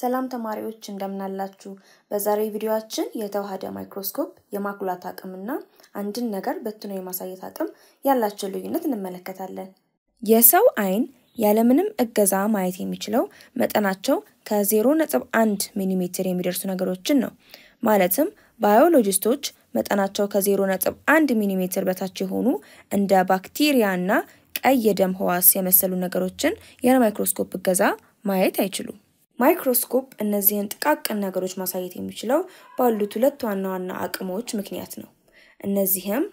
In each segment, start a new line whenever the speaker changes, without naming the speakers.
ሰላም ተማሪዎች እንደምናላችሁ። በዛሬ ቪዲዮአችን የተዋሃደ ማይክሮስኮፕ የማኩላት አቅምና አንድን ነገር በትኖ የማሳየት አቅም ያላቸው ልዩነት እንመለከታለን። የሰው አይን ያለምንም እገዛ ማየት የሚችለው መጠናቸው ከ0.1 ሚሊሜትር የሚደርሱ ነገሮችን ነው። ማለትም ባዮሎጂስቶች መጠናቸው ከ0.1 ሚሊሜትር በታች የሆኑ እንደ ባክቴሪያ እና ቀይ የደም ህዋስ የመሰሉ ነገሮችን ያለ ማይክሮስኮፕ እገዛ ማየት አይችሉም። ማይክሮስኮፕ እነዚህን ጥቃቅን ነገሮች ማሳየት የሚችለው ባሉት ሁለት ዋና ዋና አቅሞች ምክንያት ነው። እነዚህም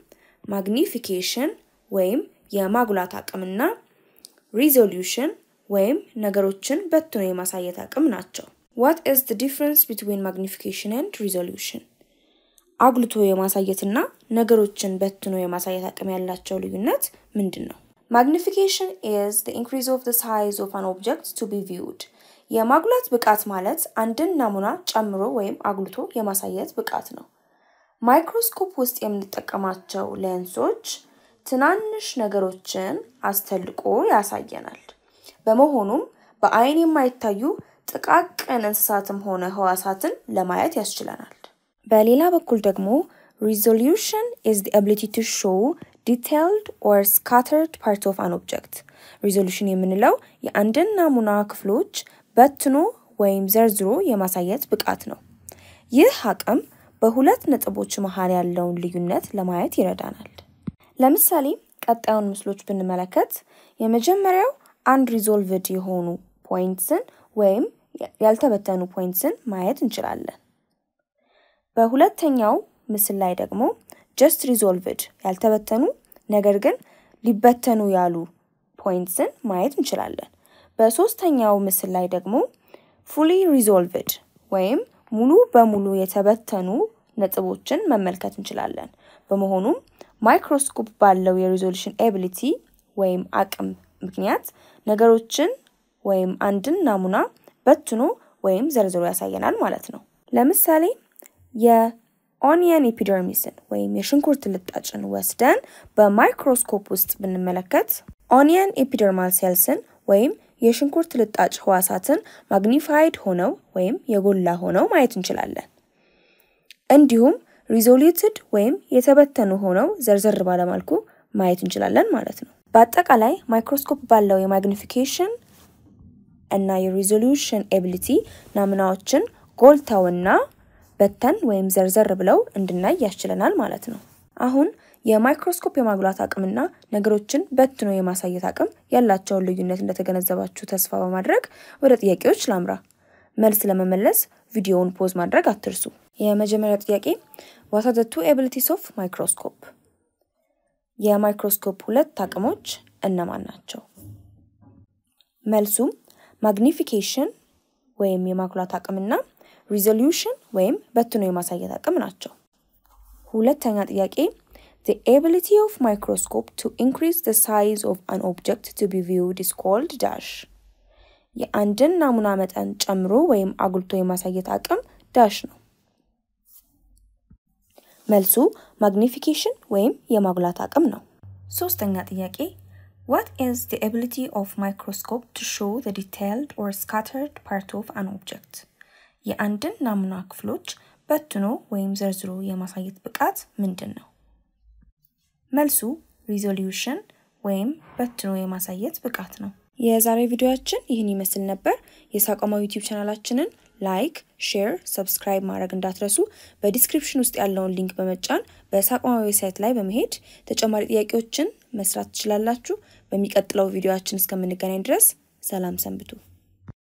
ማግኒፊኬሽን ወይም የማጉላት አቅምና ሪዞሉሽን ወይም ነገሮችን በትኖ የማሳየት አቅም ናቸው። ዋት ኢዝ ዘ ዲፍረንስ ቢትዊን ማግኒፊኬሽን ኤንድ ሪዞሉሽን? አጉልቶ የማሳየትና ነገሮችን በትኖ የማሳየት አቅም ያላቸው ልዩነት ምንድን ነው? ማግኒፊኬሽን ኢዝ ኢንክሪዝ ኦፍ ሳይዝ ኦፍ አን ኦብጀክት ቱ ቢ ቪውድ የማጉላት ብቃት ማለት አንድን ናሙና ጨምሮ ወይም አጉልቶ የማሳየት ብቃት ነው። ማይክሮስኮፕ ውስጥ የምንጠቀማቸው ሌንሶች ትናንሽ ነገሮችን አስተልቆ ያሳየናል። በመሆኑም በአይን የማይታዩ ጥቃቅን እንስሳትም ሆነ ህዋሳትን ለማየት ያስችለናል። በሌላ በኩል ደግሞ ሪዞሉሽን ኢዝ ዘ አቢሊቲ ቱ ሾው ዲቴይልድ ኦር ስካተርድ ፓርት ኦፍ አን ኦብጀክት። ሪዞሉሽን የምንለው የአንድን ናሙና ክፍሎች በትኖ ወይም ዘርዝሮ የማሳየት ብቃት ነው። ይህ አቅም በሁለት ነጥቦች መሀል ያለውን ልዩነት ለማየት ይረዳናል። ለምሳሌ ቀጣዩን ምስሎች ብንመለከት የመጀመሪያው አንሪዞልቭድ የሆኑ ፖይንትስን ወይም ያልተበተኑ ፖይንትስን ማየት እንችላለን። በሁለተኛው ምስል ላይ ደግሞ ጀስት ሪዞልቭድ ያልተበተኑ ነገር ግን ሊበተኑ ያሉ ፖይንትስን ማየት እንችላለን። በሶስተኛው ምስል ላይ ደግሞ ፉሊ ሪዞልቭድ ወይም ሙሉ በሙሉ የተበተኑ ነጥቦችን መመልከት እንችላለን። በመሆኑም ማይክሮስኮፕ ባለው የሪዞሉሽን ኤቢሊቲ ወይም አቅም ምክንያት ነገሮችን ወይም አንድን ናሙና በትኖ ወይም ዘርዝሮ ያሳየናል ማለት ነው። ለምሳሌ የኦኒየን ኤፒደርሚስን ወይም የሽንኩርት ልጣጭን ወስደን በማይክሮስኮፕ ውስጥ ብንመለከት ኦኒየን ኤፒደርማል ሴልስን ወይም የሽንኩርት ልጣጭ ህዋሳትን ማግኒፋይድ ሆነው ወይም የጎላ ሆነው ማየት እንችላለን። እንዲሁም ሪዞሉትድ ወይም የተበተኑ ሆነው ዘርዘር ባለማልኩ ማየት እንችላለን ማለት ነው። በአጠቃላይ ማይክሮስኮፕ ባለው የማግኒፊኬሽን እና የሪዞሉሽን ኤቢሊቲ ናሙናዎችን ጎልተውና በተን ወይም ዘርዘር ብለው እንድናይ ያስችለናል ማለት ነው። አሁን የማይክሮስኮፕ የማጉላት አቅምና ነገሮችን በትኖ የማሳየት አቅም ያላቸውን ልዩነት እንደተገነዘባችሁ ተስፋ በማድረግ ወደ ጥያቄዎች ላምራ። መልስ ለመመለስ ቪዲዮውን ፖዝ ማድረግ አትርሱ። የመጀመሪያ ጥያቄ ዋት አር ቱ ኦፍ ማይክሮስኮፕ? የማይክሮስኮፕ ሁለት አቅሞች እነማን ናቸው? መልሱም ማግኒፊኬሽን ወይም የማጉላት አቅምና ሪዞሉሽን ወይም በትኖ የማሳየት አቅም ናቸው። ሁለተኛ ጥያቄ The ability of microscope to increase the size of an object to be viewed is called dash የአንድን ናሙና መጠን ጨምሮ ወይም አጉልቶ የማሳየት አቅም ዳሽ ነው። መልሱ ማግኒፊኬሽን ወይም የማጉላት አቅም ነው። ሶስተኛ ጥያቄ What is the ability of microscope to show the detailed or scattered part of an object? የአንድን ናሙና ክፍሎች በትኖ ወይም ዘርዝሮ የማሳየት ብቃት ምንድን ነው? መልሱ ሪዞሉሽን ወይም በትኖ የማሳየት ብቃት ነው። የዛሬ ቪዲዮያችን ይህን ይመስል ነበር። የሳቆማው ዩቲዩብ ቻናላችንን ላይክ፣ ሼር፣ ሰብስክራይብ ማድረግ እንዳትረሱ። በዲስክሪፕሽን ውስጥ ያለውን ሊንክ በመጫን በሳቆማ ዌብሳይት ላይ በመሄድ ተጨማሪ ጥያቄዎችን መስራት ትችላላችሁ። በሚቀጥለው ቪዲዮያችን እስከምንገናኝ ድረስ ሰላም ሰንብቱ።